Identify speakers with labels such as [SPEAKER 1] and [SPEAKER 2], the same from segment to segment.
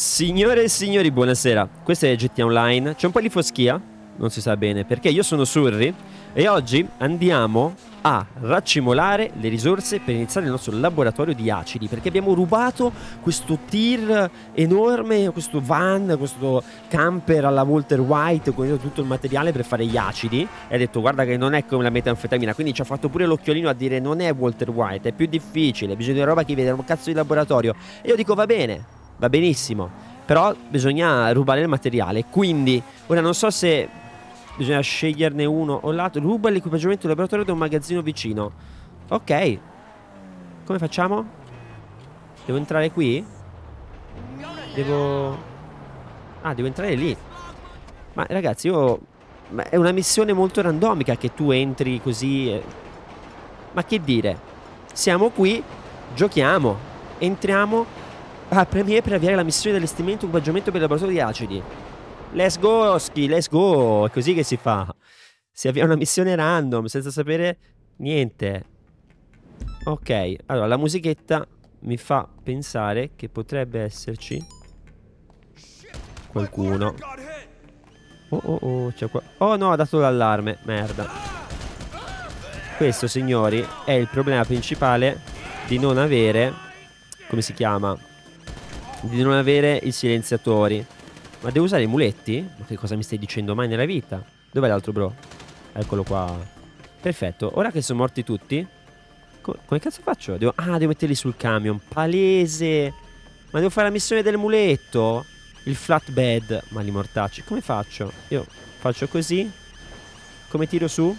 [SPEAKER 1] Signore e signori, buonasera. Questa è GT Online. C'è un po' di foschia, non si sa bene perché. Io sono Surri e oggi andiamo a raccimolare le risorse per iniziare il nostro laboratorio di acidi perché abbiamo rubato questo tir enorme, questo van, questo camper alla Walter White con tutto il materiale per fare gli acidi e ha detto guarda che non è come la metanfetamina quindi ci ha fatto pure l'occhiolino a dire non è Walter White, è più difficile, bisogna roba che vede un cazzo di laboratorio e io dico va bene va benissimo, però bisogna rubare il materiale. Quindi, ora non so se bisogna sceglierne uno o l'altro. Ruba l'equipaggiamento del laboratorio da un magazzino vicino. Ok. Come facciamo? Devo entrare qui? Devo... Ah, devo entrare lì. Ma ragazzi, io... Ma è una missione molto randomica che tu entri così... Ma che dire? Siamo qui, giochiamo, entriamo Ah, premier per avviare la missione dell'estimento equipaggiamento per il laboratorio di acidi. Let's go, Ski, let's go. È così che si fa. Si avvia una missione random senza sapere niente. Ok, allora la musichetta mi fa pensare che potrebbe esserci qualcuno. Oh oh oh, c'è qua. Oh no, ha dato l'allarme. Merda. Questo, signori, è il problema principale di non avere... Come si chiama? di non avere i silenziatori. Ma devo usare i muletti? Ma che cosa mi stai dicendo mai nella vita? Dov'è l'altro bro? Eccolo qua. Perfetto, ora che sono morti tutti, co come cazzo faccio? Devo ah, devo metterli sul camion, palese. Ma devo fare la missione del muletto. Il flatbed, ma li mortacci, come faccio? Io faccio così. Come tiro su?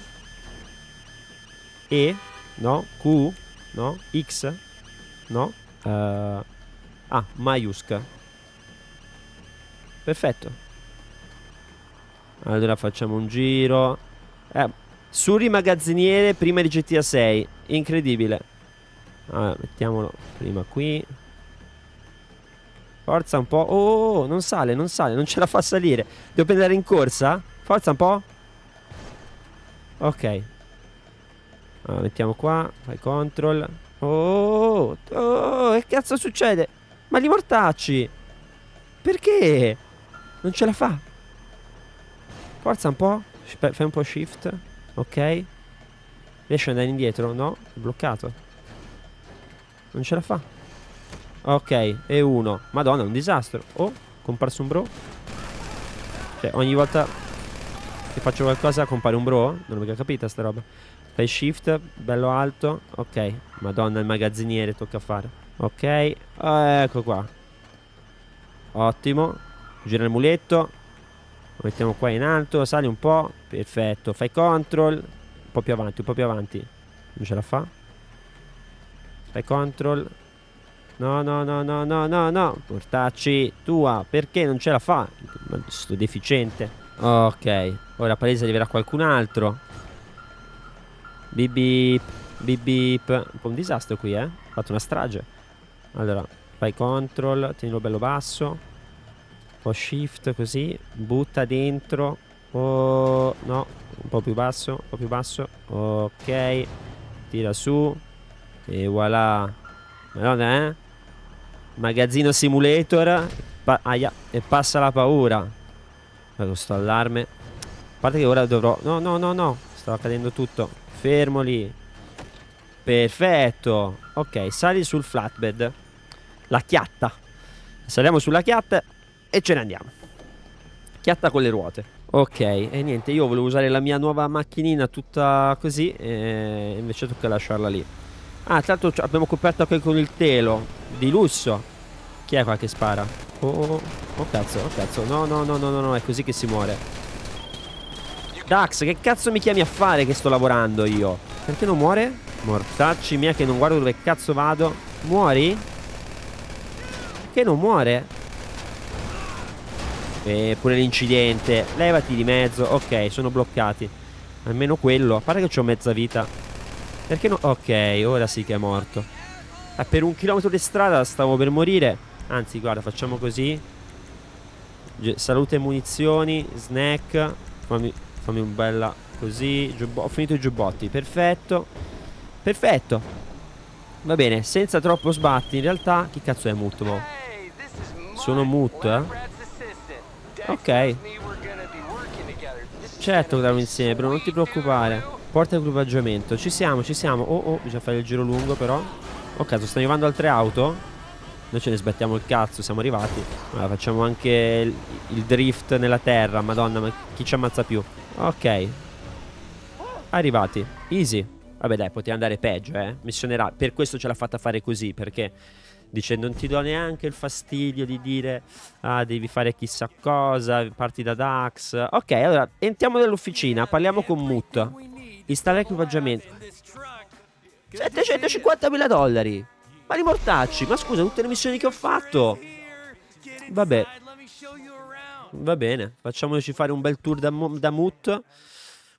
[SPEAKER 1] E? No? Q? No? X? No? Uh, Ah, maiusca. Perfetto. Allora facciamo un giro. Eh, Suri magazziniere prima di GTA 6. Incredibile. Allora, mettiamolo prima qui. Forza un po'. Oh, oh, oh, non sale, non sale, non ce la fa salire. Devo prendere in corsa? Forza un po'. Ok. Allora, mettiamo qua. Fai control. Oh, oh, oh, oh che cazzo succede? Ma li mortacci! Perché? Non ce la fa. Forza un po'. Fai un po' shift. Ok. Riesci ad andare indietro? No? È bloccato. Non ce la fa. Ok. E uno. Madonna, è un disastro. Oh, comparso un bro. Cioè, ogni volta che faccio qualcosa compare un bro? Non l'ho mica capita sta roba. Fai shift, bello alto. Ok. Madonna, il magazziniere tocca fare. Ok, ah, ecco qua. Ottimo. Gira il muletto. Lo mettiamo qua in alto, sali un po'. Perfetto, fai control. Un po' più avanti, un po' più avanti. Non ce la fa. Fai control. No, no, no, no, no, no, no. Portacci tua. Perché non ce la fa? Sto deficiente. Ok. Ora palese arriverà qualcun altro. Bip bip. Bip bip. Un po' un disastro qui, eh. Ho fatto una strage. Allora, fai control, tienilo bello basso. O shift così, butta dentro. Oh, no, un po' più basso, un po' più basso. Ok, tira su. E voilà. Madonna, eh? Magazzino simulator. Pa aia, e passa la paura. Vedo sto allarme. A parte che ora dovrò... No, no, no, no. Stava cadendo tutto. Fermo lì. Perfetto. Ok, sali sul flatbed. La chiatta. Saliamo sulla chiatta e ce ne andiamo. Chiatta con le ruote. Ok, e niente, io volevo usare la mia nuova macchinina tutta così, e invece tocca lasciarla lì. Ah, tra l'altro abbiamo coperto anche con il telo, di lusso. Chi è qua che spara? Oh, oh, cazzo, oh cazzo, no, no, no, no, no, no, è così che si muore. Dax, che cazzo mi chiami a fare che sto lavorando io? Perché non muore? Mortacci mia che non guardo dove cazzo vado. Muori? Che non muore? Eppure eh, l'incidente. Levati di mezzo. Ok, sono bloccati. Almeno quello. A parte che ho mezza vita. Perché no? Ok, ora sì che è morto. Ah, per un chilometro di strada stavo per morire. Anzi, guarda, facciamo così. Salute e munizioni. Snack. Fammi, fammi un bella così. Giubbo ho finito i giubbotti. Perfetto. Perfetto. Va bene, senza troppo sbatti in realtà. Chi cazzo è Mut? Boh? Sono Mut, eh? Ok. Certo che insieme, però non ti preoccupare. Porta equipaggiamento. Ci siamo, ci siamo. Oh, oh, bisogna fare il giro lungo però. Ok, oh, cazzo, arrivando altre auto? Noi ce ne sbattiamo il cazzo, siamo arrivati. Allora, facciamo anche il, il drift nella terra. Madonna, ma chi ci ammazza più? Ok. Arrivati. Easy. Vabbè dai, poteva andare peggio, eh. Missionerà. Per questo ce l'ha fatta fare così, perché dice non ti do neanche il fastidio di dire ah, devi fare chissà cosa, parti da DAX. Ok, allora entriamo nell'officina, parliamo con Mut. Installa equipaggiamento. 750.000 dollari. Ma li mortacci, ma scusa, tutte le missioni che ho fatto. Vabbè. Va bene, facciamoci fare un bel tour da, da Mut.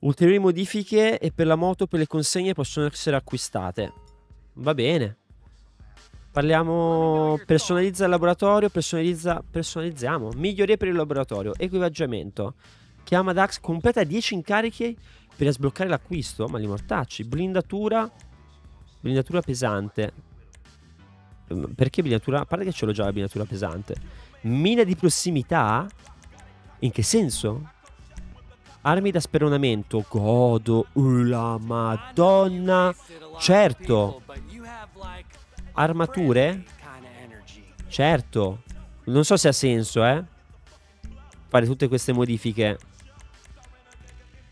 [SPEAKER 1] Ulteriori modifiche e per la moto per le consegne possono essere acquistate. Va bene. Parliamo personalizza il laboratorio, personalizza, personalizziamo. Migliorie per il laboratorio, equipaggiamento. Chiama Dax, completa 10 incarichi per sbloccare l'acquisto, ma li mortacci. Blindatura, blindatura pesante. Perché blindatura? A parte che ce l'ho già la blindatura pesante. Mina di prossimità? In che senso? Armi da speronamento, godo, la madonna. Certo. Armature? Certo. Non so se ha senso, eh. Fare tutte queste modifiche.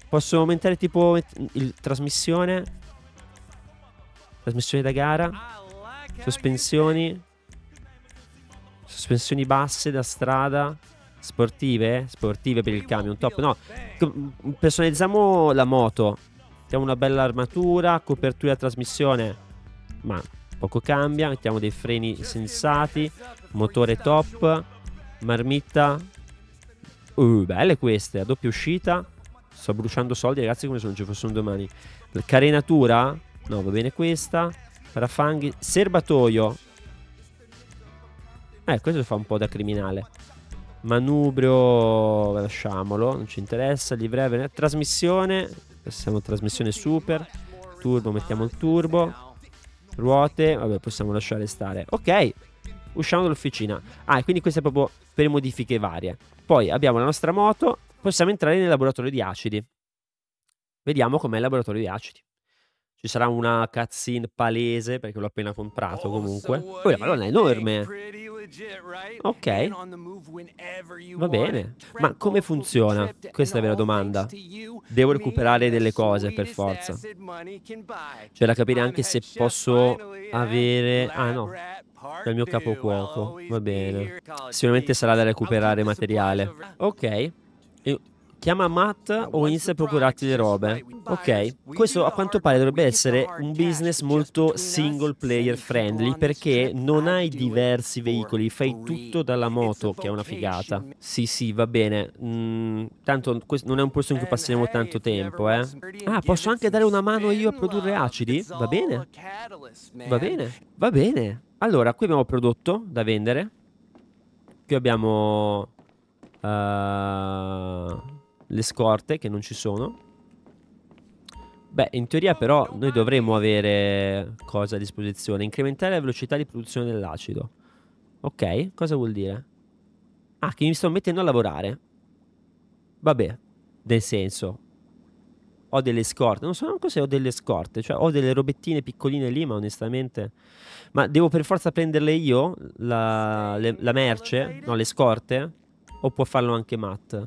[SPEAKER 1] Posso aumentare tipo il trasmissione? Trasmissione da gara? Sospensioni? Sospensioni basse da strada? sportive, sportive per il camion, top, no, mm, personalizziamo la moto, mettiamo una bella armatura, copertura a trasmissione, ma poco cambia, mettiamo dei freni sensati, motore top, marmitta, uh, belle queste, a doppia uscita, sto bruciando soldi ragazzi come se non ci fossero domani, carenatura, no va bene questa, parafanghi, serbatoio, eh questo fa un po' da criminale, Manubrio, lasciamolo, non ci interessa. Livrea, trasmissione, passiamo a trasmissione super. Turbo, mettiamo il turbo. Ruote, vabbè, possiamo lasciare stare. Ok, usciamo dall'officina. Ah, e quindi queste è proprio per modifiche varie. Poi abbiamo la nostra moto, possiamo entrare nel laboratorio di acidi. Vediamo com'è il laboratorio di acidi. Ci sarà una cutscene palese perché l'ho appena comprato comunque. Poi la madonna è enorme. Ok. Va bene. Ma come funziona? Questa è la vera domanda. Devo recuperare delle cose per forza. C'è da capire anche se posso avere... Ah no. Dal mio capo cuoco. Va bene. Sicuramente sarà da recuperare materiale. Ok. Chiama Matt o inizia a procurarti le robe. Ok, questo a quanto pare dovrebbe essere un business molto single player friendly perché non hai diversi veicoli, fai tutto dalla moto, che è una figata. Sì, sì, va bene. Mm, tanto non è un posto in cui passeremo tanto tempo, eh. Ah, posso anche dare una mano io a produrre acidi? Va bene. Va bene. Va bene. Allora, qui abbiamo prodotto da vendere. Qui abbiamo... Uh, le scorte che non ci sono. Beh, in teoria però noi dovremmo avere cosa a disposizione? Incrementare la velocità di produzione dell'acido. Ok, cosa vuol dire? Ah, che mi sto mettendo a lavorare. Vabbè, nel senso, ho delle scorte, non so neanche se ho delle scorte, cioè ho delle robettine piccoline lì, ma onestamente... Ma devo per forza prenderle io, la, le, la merce, no, le scorte? O può farlo anche Matt?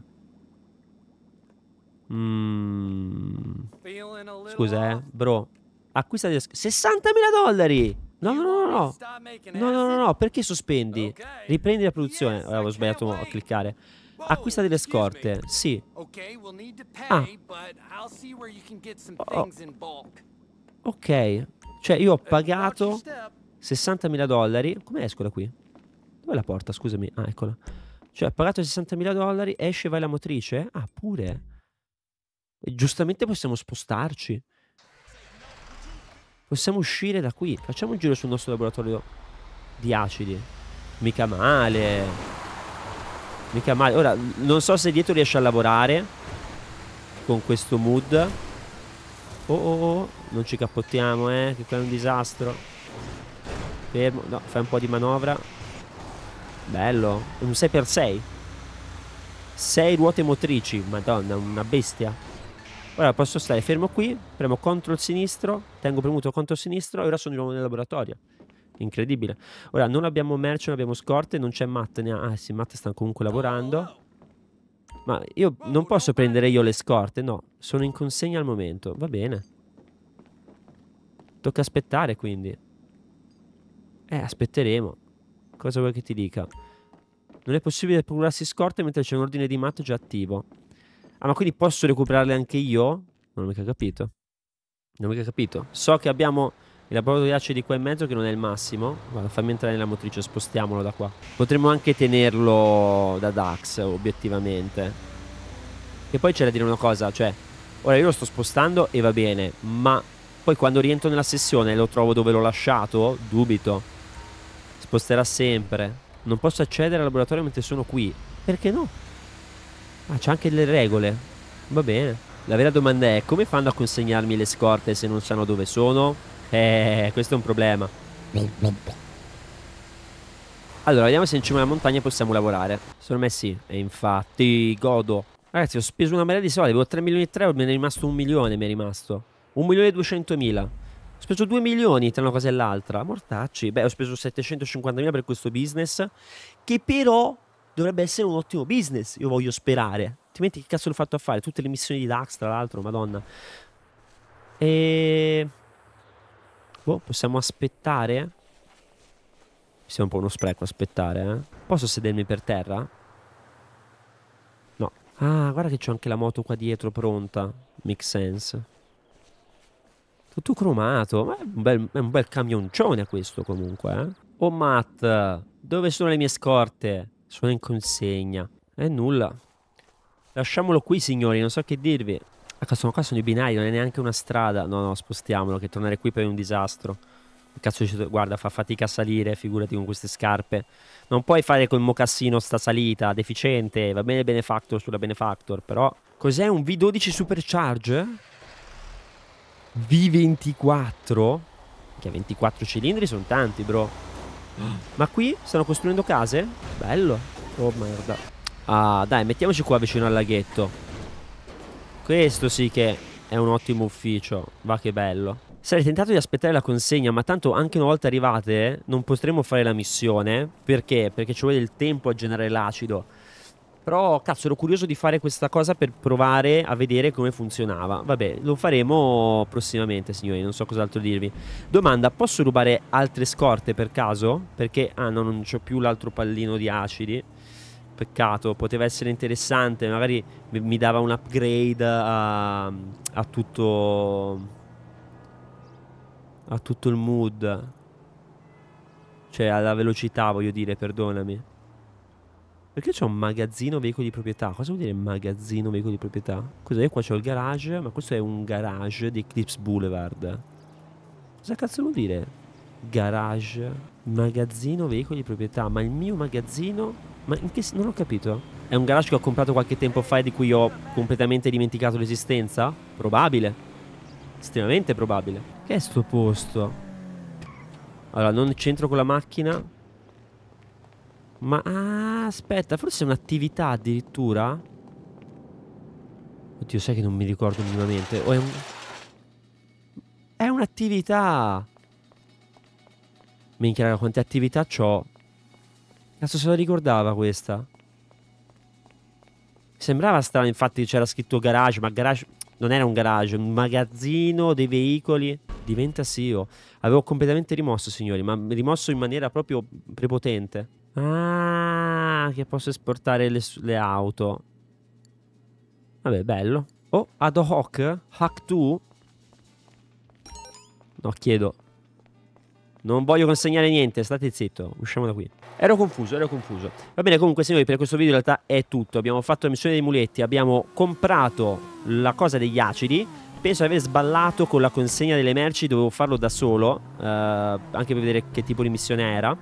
[SPEAKER 1] Mm. Scusa, eh, bro. Acquista di 60.000 dollari. No, no, no, no. No, no, no, no. Perché sospendi? Riprendi la produzione. Ora eh, avevo sbagliato a cliccare. Acquista delle scorte. Sì. Ah. Oh. Ok. Cioè, io ho uh, pagato 60.000 dollari. Come esco da qui? Dov'è la porta? Scusami. Ah, eccola. Cioè, ho pagato 60.000 dollari. Esce, e vai la motrice? Ah, pure giustamente possiamo spostarci. Possiamo uscire da qui. Facciamo un giro sul nostro laboratorio di acidi. Mica male. Mica male. Ora, non so se dietro riesce a lavorare con questo mood. Oh, oh, oh. oh. Non ci cappottiamo, eh. Che qua è un disastro. Fermo. No, fai un po' di manovra. Bello. Un 6x6. 6 ruote motrici. Madonna, una bestia. Ora posso stare fermo qui, premo CTRL sinistro, tengo premuto CTRL sinistro e ora sono di nuovo nel laboratorio. Incredibile. Ora non abbiamo merce, non abbiamo scorte, non c'è Matt neanche. Ah sì, Matt sta comunque lavorando. Ma io non posso prendere io le scorte, no. Sono in consegna al momento, va bene. Tocca aspettare quindi. Eh, aspetteremo. Cosa vuoi che ti dica? Non è possibile procurarsi scorte mentre c'è un ordine di matto già attivo. Ah, ma quindi posso recuperarle anche io? Non ho mica capito. Non ho mica capito. So che abbiamo il laboratorio di di qua in mezzo che non è il massimo. Guarda, fammi entrare nella motrice, spostiamolo da qua. Potremmo anche tenerlo da Dax, obiettivamente. E poi c'è da dire una cosa, cioè... Ora io lo sto spostando e va bene, ma poi quando rientro nella sessione e lo trovo dove l'ho lasciato, dubito. Sposterà sempre. Non posso accedere al laboratorio mentre sono qui. Perché no? Ah, c'è anche le regole. Va bene. La vera domanda è come fanno a consegnarmi le scorte se non sanno dove sono? Eh, questo è un problema. Allora, vediamo se in cima alla montagna possiamo lavorare. Secondo me sì. E infatti, godo. Ragazzi, ho speso una marea di soldi. Avevo 3 milioni e 3, me ne è rimasto un milione, mi è rimasto. 1 milione e 200 mila. Ho speso 2 milioni tra una cosa e l'altra. Mortacci. Beh, ho speso 750 mila per questo business. Che però dovrebbe essere un ottimo business, io voglio sperare. Altrimenti che cazzo l'ho fatto a fare? Tutte le missioni di Dax, tra l'altro, madonna. E... Boh, possiamo aspettare? Mi sembra un po' uno spreco aspettare, eh? Posso sedermi per terra? No. Ah, guarda che c'ho anche la moto qua dietro pronta. Make sense. Tutto cromato. Ma è un bel, è un bel camioncione questo comunque, eh? Oh, Matt, dove sono le mie scorte? Sono in consegna. E nulla. Lasciamolo qui, signori, non so che dirvi. Ah, sono qua sono i binari, non è neanche una strada. No, no, spostiamolo, che tornare qui poi è un disastro. Cazzo, guarda, fa fatica a salire, figurati con queste scarpe. Non puoi fare col mocassino sta salita, deficiente. Va bene Benefactor sulla Benefactor, però... Cos'è un V12 Supercharge? V24? Che 24 cilindri sono tanti, bro. Ma qui stanno costruendo case? Bello. Oh merda. Ah, dai, mettiamoci qua vicino al laghetto. Questo sì che è un ottimo ufficio. Va che bello. Sarei tentato di aspettare la consegna, ma tanto anche una volta arrivate non potremo fare la missione. Perché? Perché ci vuole del tempo a generare l'acido. Però, cazzo, ero curioso di fare questa cosa per provare a vedere come funzionava. Vabbè, lo faremo prossimamente, signori, non so cos'altro dirvi. Domanda, posso rubare altre scorte per caso? Perché, ah no, non ho più l'altro pallino di acidi. Peccato, poteva essere interessante, magari mi dava un upgrade a, a tutto... a tutto il mood. Cioè, alla velocità, voglio dire, perdonami. Perché c'è un magazzino veicoli di proprietà? Cosa vuol dire magazzino veicoli di proprietà? Cos'è? Io qua c'è il garage, ma questo è un garage di Eclipse Boulevard. Cosa cazzo vuol dire? Garage, magazzino veicoli di proprietà, ma il mio magazzino... Ma in che... non ho capito. È un garage che ho comprato qualche tempo fa e di cui ho completamente dimenticato l'esistenza? Probabile. Estremamente probabile. Che è sto posto? Allora, non c'entro con la macchina, ma ah, aspetta, forse è un'attività addirittura? Oddio, sai che non mi ricordo minimamente. O è un... È un'attività! Minchia, raga, quante attività ho. Cazzo, se la ricordava questa. Sembrava strano, infatti c'era scritto garage, ma garage non era un garage, un magazzino dei veicoli. Diventa CEO. Avevo completamente rimosso, signori, ma rimosso in maniera proprio prepotente. Ah, che posso esportare le, le auto. Vabbè, bello. Oh, ad hoc? Hack 2? No, chiedo. Non voglio consegnare niente, state zitto, usciamo da qui. Ero confuso, ero confuso. Va bene, comunque signori, per questo video in realtà è tutto. Abbiamo fatto la missione dei muletti, abbiamo comprato la cosa degli acidi. Penso di aver sballato con la consegna delle merci, dovevo farlo da solo, eh, anche per vedere che tipo di missione era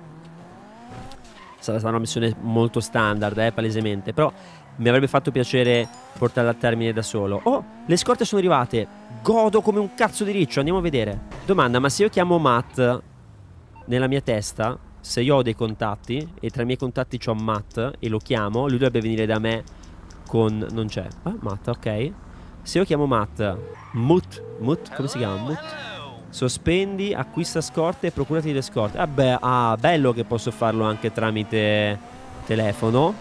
[SPEAKER 1] sarà una missione molto standard, eh, palesemente, però mi avrebbe fatto piacere portarla a termine da solo. Oh, le scorte sono arrivate, godo come un cazzo di riccio, andiamo a vedere. Domanda, ma se io chiamo Matt nella mia testa, se io ho dei contatti e tra i miei contatti c'ho Matt e lo chiamo, lui dovrebbe venire da me con... non c'è. Ah, Matt, ok. Se io chiamo Matt, Mut, Mut, come si chiama? Mut? Sospendi, acquista scorte e procurati le scorte. Ah, beh, ah, bello che posso farlo anche tramite telefono.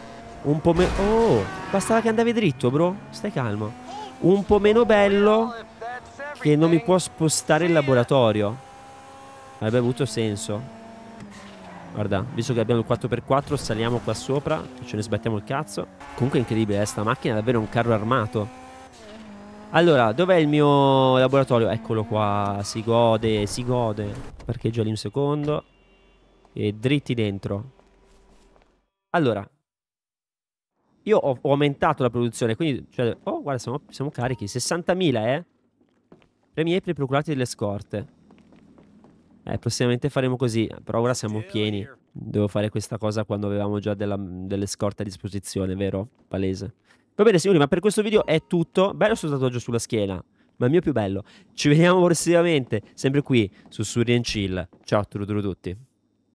[SPEAKER 1] Un po' meno... Oh, bastava che andavi dritto, bro. Stai calmo. Un po' meno bello che non mi può spostare il laboratorio. Avrebbe avuto senso. Guarda, visto che abbiamo il 4x4, saliamo qua sopra. Ce ne sbattiamo il cazzo. Comunque è incredibile, eh, sta macchina è davvero un carro armato. Allora, dov'è il mio laboratorio? Eccolo qua, si gode, si gode. Parcheggio lì un secondo. E dritti dentro. Allora. Io ho, ho aumentato la produzione, quindi... Cioè, oh, guarda, siamo, siamo carichi. 60.000, eh? Premi e procurati delle scorte. Eh, prossimamente faremo così, però ora siamo pieni. Devo fare questa cosa quando avevamo già della, delle scorte a disposizione, vero? Palese. Va bene signori, ma per questo video è tutto. Bello sto tatuaggio sulla schiena, ma il mio più bello. Ci vediamo prossimamente, sempre qui su Surrey Chill. Ciao a tutti.